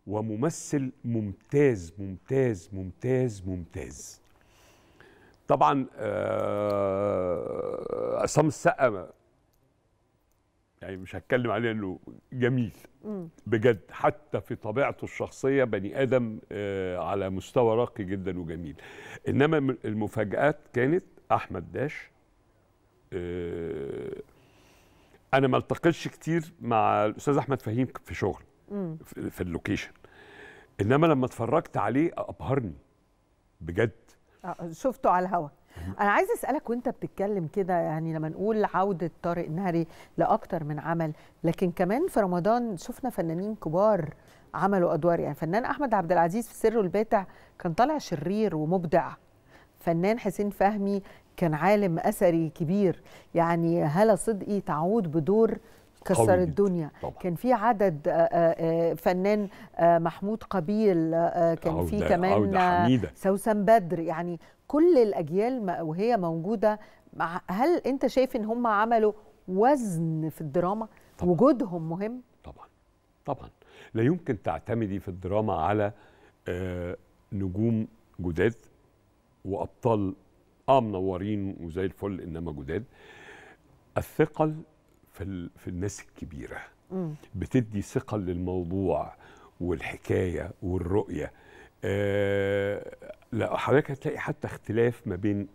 وممثل ممتاز ممتاز ممتاز ممتاز طبعا عصام السقا يعني مش هتكلم عليه انه جميل بجد حتى في طبيعته الشخصيه بني ادم آه، على مستوى راقي جدا وجميل انما المفاجات كانت احمد داش آه، انا ما التقيتش كتير مع الاستاذ احمد فهيم في شغل في اللوكيشن انما لما اتفرجت عليه ابهرني بجد
آه، شفته على الهواء انا عايزه اسالك وانت بتتكلم كده يعني لما نقول عوده طارق نهري لاكثر من عمل لكن كمان في رمضان شفنا فنانين كبار عملوا ادوار يعني فنان احمد عبد العزيز في سره الباتع كان طالع شرير ومبدع فنان حسين فهمي كان عالم اثري كبير يعني هلا صدقي تعود بدور كسر الدنيا طبعا. كان في عدد آه، آه، آه، فنان محمود قبيل كان في كمان سوسن بدر يعني كل الاجيال وهي موجوده هل انت شايف ان هم عملوا وزن في الدراما طبعًا. وجودهم مهم طبعا
طبعا لا يمكن تعتمدي في الدراما على آه، نجوم جداد وابطال اه منورين وزي الفل انما جداد الثقل في في الناس الكبيره م. بتدي ثقل للموضوع والحكايه والرؤيه آه، لا حضرتك هتلاقي حتى اختلاف ما بين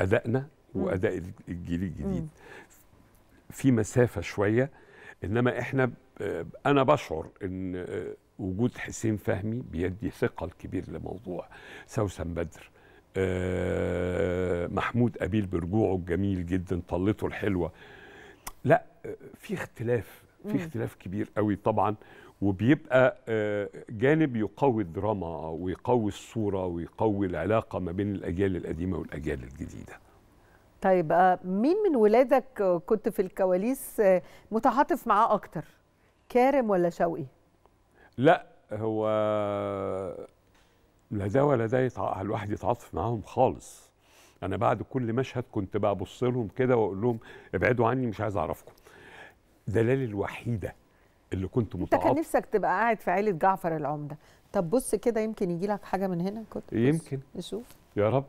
ادائنا واداء الجيل الجديد في مسافه شويه انما احنا انا بشعر ان آه، وجود حسين فهمي بيدي ثقل كبير لموضوع سوسن بدر آه، محمود قبيل برجوعه الجميل جدا طلته الحلوة لا في اختلاف في اختلاف كبير قوي طبعا وبيبقى آه، جانب يقوي الدراما ويقوي الصورة ويقوي العلاقة ما بين الأجيال القديمة والأجيال الجديدة
طيب آه، مين من ولادك كنت في الكواليس آه، متعاطف معاه أكتر كارم ولا شوقي؟
لا هو لا ده ولا ده يتع... الواحد يتعاطف معاهم خالص انا بعد كل مشهد كنت ببص لهم كده واقول لهم ابعدوا عني مش عايز اعرفكم دلالي الوحيده اللي كنت متعاطف انت كان
نفسك تبقى قاعد في عيله جعفر العمده طب بص كده يمكن يجي لك حاجه من هنا كنت يمكن نشوف
يا رب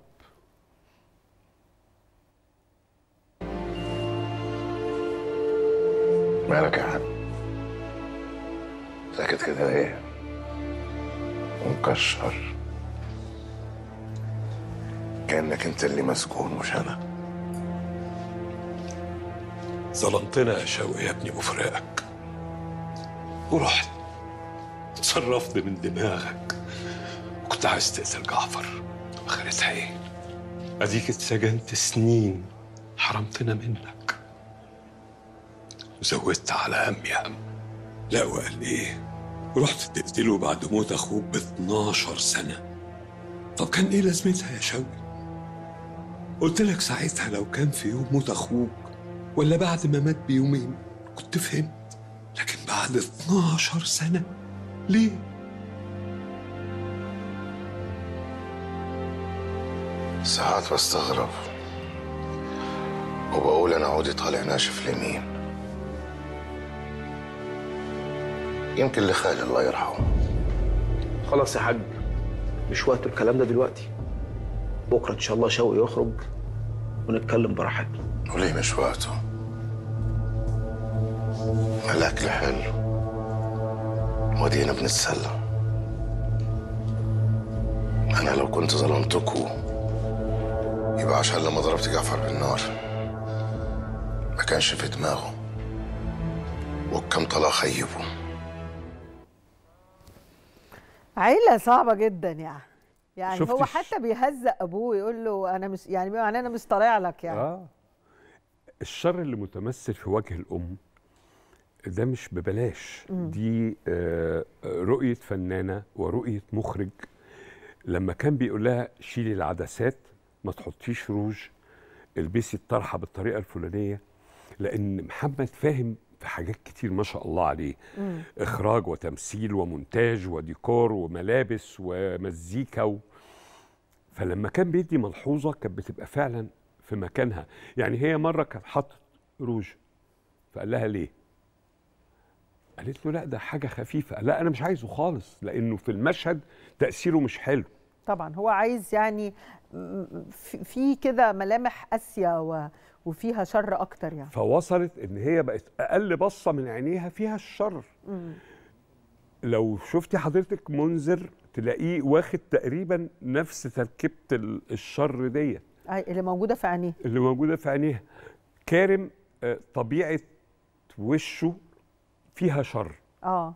مالك يا عم
ساكت كده ايه ومكشر
كانك انت اللي مسجون مش انا ظلمتنا يا شوقي يا ابني بفراقك ورحت اتصرفت من دماغك وكنت عايز تقتل جعفر اخرتها ايه؟ اديك اتسجنت سنين حرمتنا منك وزودت على همي هم لا وقال ايه؟ رحت تقتله بعد موت اخوك ب 12 سنه طب كان ايه لازمتها يا شوقي؟ قلت لك ساعتها لو كان في يوم موت اخوك ولا بعد ما مات بيومين كنت فهمت بعد 12 سنة ليه؟
ساعات بستغرب وبقول أنا عودي طالع ناشف لمين يمكن لخالي الله يرحمه خلاص يا حاج مش وقت الكلام ده دلوقتي بكرة إن شاء الله شوقي يخرج ونتكلم براحتنا وليه مش وقته؟ الأكل حلو ودينا بنتسلى أنا لو كنت ظلمتكوا يبقى عشان لما ضربت جعفر بالنار ما كانش في دماغه وكان طلع خيبه
عيلة صعبة جدا يعني يعني شفتش. هو حتى بيهزق ابوه يقول له انا مش يعني بمعنى انا مش طالع لك يعني اه
الشر اللي متمثل في وجه الام ده مش ببلاش مم. دي آه، آه، رؤيه فنانه ورؤيه مخرج لما كان بيقول لها شيلي العدسات ما تحطيش روج البسي الطرحه بالطريقه الفلانيه لان محمد فاهم في حاجات كتير ما شاء الله عليه مم. اخراج وتمثيل ومونتاج وديكور وملابس ومزيكا و... فلما كان بيدي ملحوظه كانت بتبقى فعلا في مكانها يعني هي مره كانت حطت روج فقال لها ليه قالت له لا ده حاجه خفيفه لا انا مش عايزه خالص لانه في المشهد تاثيره مش حلو
طبعا هو عايز يعني في كده ملامح قاسيه وفيها شر اكتر يعني
فوصلت ان هي بقت اقل بصه من عينيها فيها الشر مم. لو شفتي حضرتك منذر تلاقيه واخد تقريبا نفس تركيبه الشر ديت
اللي موجوده في عينيه
اللي موجوده في عينيها كارم آه، طبيعه وشه فيها شر
اه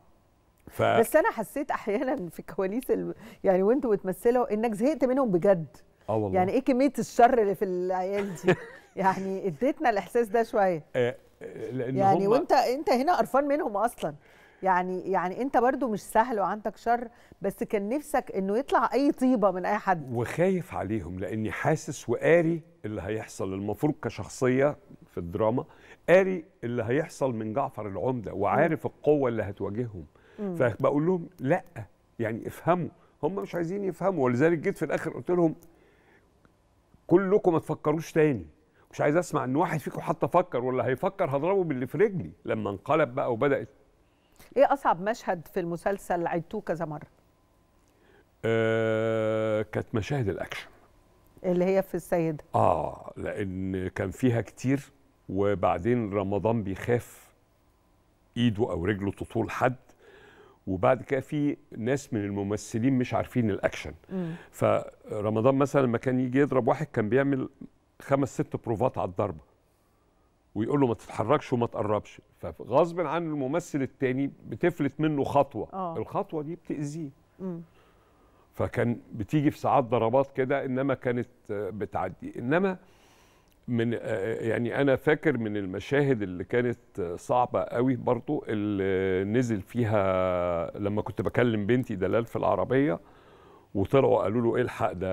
ف... بس انا حسيت احيانا في كواليس ال... يعني وانتوا بتمثلوا انك زهقت منهم بجد اه والله يعني ايه كميه الشر اللي في العيال دي يعني اديتنا الاحساس ده شويه
آه،, آه لان يعني هم... وانت
انت هنا قرفان منهم اصلا يعني يعني انت برضو مش سهل وعندك شر بس كان نفسك انه يطلع اي طيبه من اي حد
وخايف عليهم لاني حاسس وقاري اللي هيحصل المفروض كشخصيه في الدراما قاري اللي هيحصل من جعفر العمده وعارف القوه اللي هتواجههم فبقول لهم لا يعني افهموا هم مش عايزين يفهموا ولذلك جيت في الاخر قلت لهم كلكم ما تفكروش تاني مش عايز اسمع ان واحد فيكم حتى فكر ولا هيفكر هضربه باللي في رجلي لما انقلب بقى وبدات
ايه اصعب مشهد في المسلسل عدتوه كذا مره
آه كانت مشاهد الاكشن
اللي هي في السيده
اه لان كان فيها كتير وبعدين رمضان بيخاف ايده او رجله تطول حد وبعد كده في ناس من الممثلين مش عارفين الاكشن مم. فرمضان مثلا لما كان يجي يضرب واحد كان بيعمل خمس ست بروفات على الضربه ويقول له ما تتحركش وما تقربش فغصب عن الممثل التاني بتفلت منه خطوه أوه. الخطوه دي بتاذيه فكان بتيجي في ساعات ضربات كده انما كانت بتعدي انما من آه، يعني انا فاكر من المشاهد اللي كانت صعبه قوي برضو اللي نزل فيها لما كنت بكلم بنتي دلال في العربيه وطلعوا قالوا له إيه الحق ده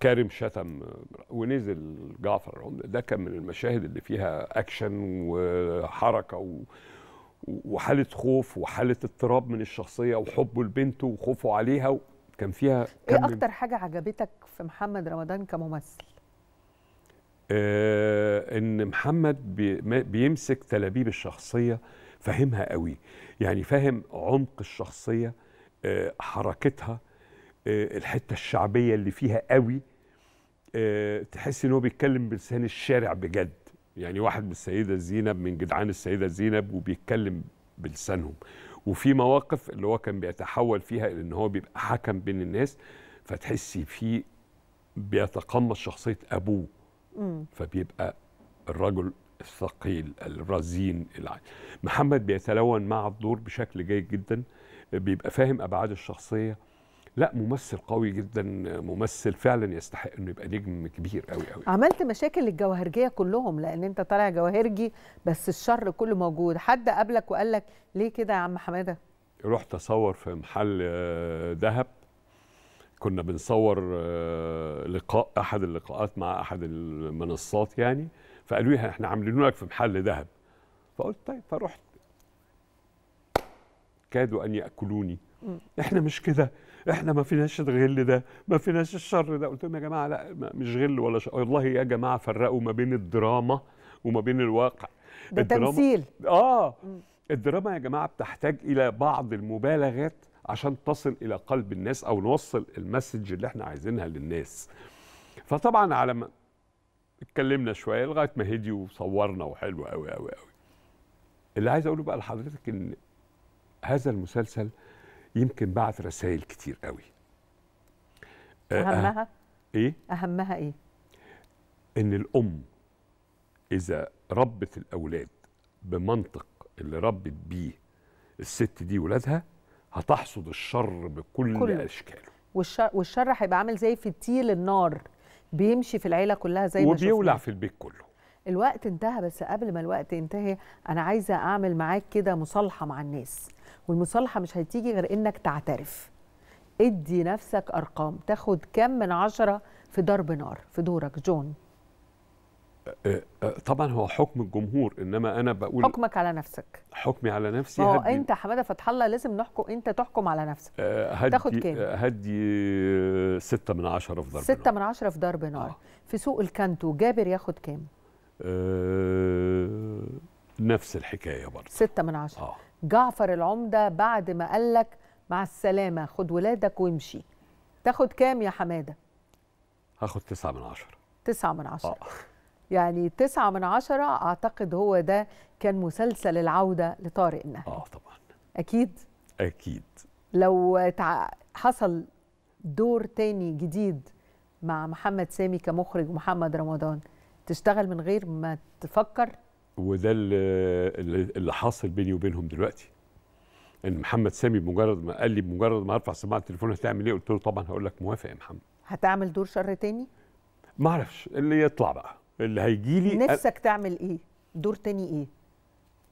كارم شتم ونزل جعفر العمده ده كان من المشاهد اللي فيها اكشن وحركه و وحاله خوف وحاله اضطراب من الشخصيه وحبه لبنته وخوفه عليها كان فيها ايه اكتر
حاجه عجبتك في محمد رمضان كممثل
آه، ان محمد بيمسك تلابيب الشخصيه فاهمها قوي يعني فاهم عمق الشخصيه آه، حركتها آه، الحته الشعبيه اللي فيها قوي تحس ان هو بيتكلم بلسان الشارع بجد يعني واحد من السيده زينب من جدعان السيده زينب وبيتكلم بلسانهم وفي مواقف اللي هو كان بيتحول فيها ان هو بيبقى حكم بين الناس فتحسي فيه بيتقمص شخصيه ابوه فبيبقى الرجل الثقيل الرزين العين. محمد بيتلون مع الدور بشكل جيد جدا بيبقى فاهم ابعاد الشخصيه لا ممثل قوي جدا ممثل فعلا يستحق انه يبقى نجم كبير قوي
قوي عملت مشاكل الجواهرجيه كلهم لان انت طالع جواهرجي بس الشر كله موجود حد قابلك وقال لك ليه كده يا عم حماده
رحت اصور في محل آه، ذهب كنا بنصور آه، لقاء احد اللقاءات مع احد المنصات يعني فقالوا لي احنا عاملين لك في محل ذهب فقلت طيب فرحت كادوا ان ياكلوني احنا مش كده احنا ما فيناش الغل ده ما فيناش الشر ده قلت لهم يا جماعه لا مش غل ولا شر والله يا جماعه فرقوا ما بين الدراما وما بين الواقع ده تمثيل اه الدراما يا جماعه بتحتاج الى بعض المبالغات عشان تصل الى قلب الناس او نوصل المسج اللي احنا عايزينها للناس فطبعا على ما اتكلمنا شويه لغايه ما هدي وصورنا وحلو قوي قوي قوي اللي عايز اقوله بقى لحضرتك ان هذا المسلسل يمكن بعت رسائل كتير قوي أه، أه، اهمها
ايه اهمها ايه
ان الام اذا ربت الاولاد بمنطق اللي ربت بيه الست دي ولادها هتحصد الشر بكل كله. اشكاله
والشر والشر هيبقى عامل زي فتيل النار بيمشي في العيله كلها زي ما وبيولع في
البيت كله
الوقت انتهى بس قبل ما الوقت ينتهي انا عايزه اعمل معاك كده مصالحه مع الناس والمصالحه مش هتيجي غير انك تعترف ادي نفسك ارقام تاخد كم من عشره في ضرب نار في دورك جون
آه، آه، طبعا هو حكم الجمهور انما انا بقول
حكمك على نفسك
حكمي على نفسي هو انت
حماده فتح الله لازم نحكم انت تحكم على نفسك آه، هدي تاخد كام
هدي 6 من 10 في ضرب 6
من 10 في ضرب نار آه. في سوق الكانتو جابر ياخد كام
آه نفس الحكايه برضه
6 من 10 آه. جعفر العمده بعد ما قال لك مع السلامه خد ولادك وامشي تاخد كام يا حماده
هاخد 9 من 10
9 من 10 آه. يعني تسعة من عشرة أعتقد هو ده كان مسلسل العودة لطارق النهر آه طبعا أكيد أكيد لو تع... حصل دور تاني جديد مع محمد سامي كمخرج ومحمد رمضان تشتغل من غير ما تفكر
وده اللي, اللي حاصل بيني وبينهم دلوقتي ان محمد سامي بمجرد ما قال لي بمجرد ما ارفع سماعه التليفون هتعمل ايه قلت له طبعا هقول لك موافق يا محمد
هتعمل دور شر تاني
ما اعرفش اللي يطلع بقى اللي هيجي لي نفسك
أ... تعمل ايه دور تاني ايه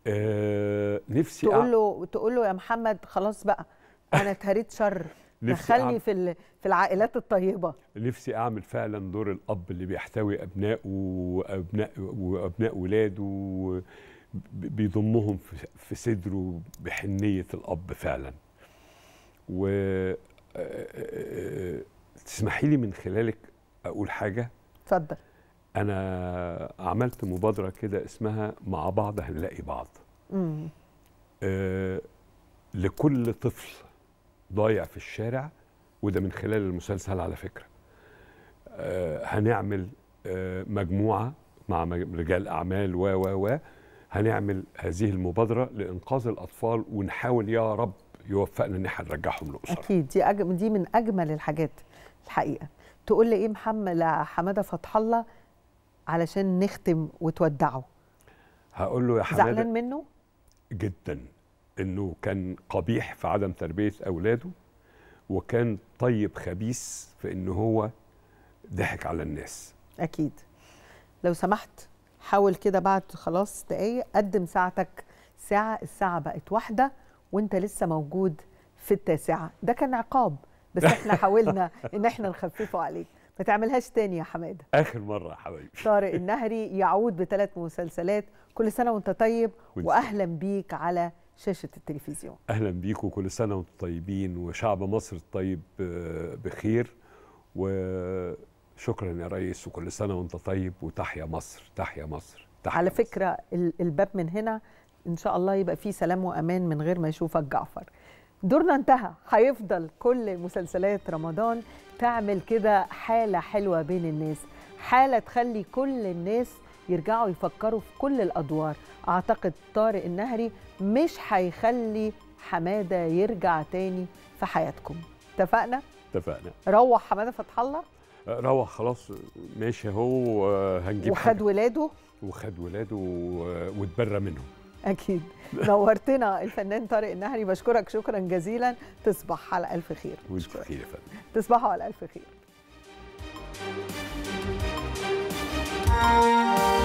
آه نفسي تقول
له أع... تقول له يا محمد خلاص بقى انا اتهريت شر دخلني أعمل... في ال... في العائلات الطيبه
نفسي اعمل فعلا دور الاب اللي بيحتوي ابنائه وابناء وابناء ولاده و... بيضمهم في... في صدره بحنيه الاب فعلا و آه، آه، آه، تسمحي لي من خلالك اقول حاجه اتفضل انا عملت مبادره كده اسمها مع بعض هنلاقي بعض امم آه لكل طفل ضايع في الشارع وده من خلال المسلسل على فكره آه هنعمل آه مجموعه مع رجال اعمال و و و هنعمل هذه المبادره لانقاذ الاطفال ونحاول يا رب يوفقنا ان احنا نرجعهم لاسرهم
اكيد دي أجم دي من اجمل الحاجات الحقيقه تقول لي ايه محمد حماده فتح الله علشان نختم وتودعه
هقول له يا حماده زعلان منه جدا انه كان قبيح في عدم تربيه اولاده وكان طيب خبيث في ان هو ضحك على الناس
اكيد لو سمحت حاول كده بعد خلاص دقايق قدم ساعتك ساعه الساعه بقت واحده وانت لسه موجود في التاسعه ده كان عقاب بس احنا حاولنا ان احنا نخففه عليك ما تعملهاش تاني يا حماده
اخر مره يا حبايبي
طارق النهري يعود بثلاث مسلسلات كل سنه وانت طيب واهلا بيك على شاشه التلفزيون
اهلا بيك وكل سنه وانتم طيبين وشعب مصر الطيب آه، بخير وشكرا يا ريس وكل سنه وانت طيب وتحيا مصر تحيا مصر
تحيا على مصر. فكره الباب من هنا ان شاء الله يبقى فيه سلام وامان من غير ما يشوفك جعفر دورنا انتهى هيفضل كل مسلسلات رمضان تعمل كده حالة حلوة بين الناس حالة تخلي كل الناس يرجعوا يفكروا في كل الأدوار أعتقد طارق النهري مش هيخلي حمادة يرجع تاني في حياتكم اتفقنا؟ اتفقنا روح حمادة فتح الله؟
روح خلاص ماشي هو آه، هنجيب وخد حاجة. ولاده وخد ولاده واتبرى منهم
اكيد نورتنا الفنان طارق النهري بشكرك شكرا جزيلا تصبح على الف خير يا فندم تصبحوا على الف خير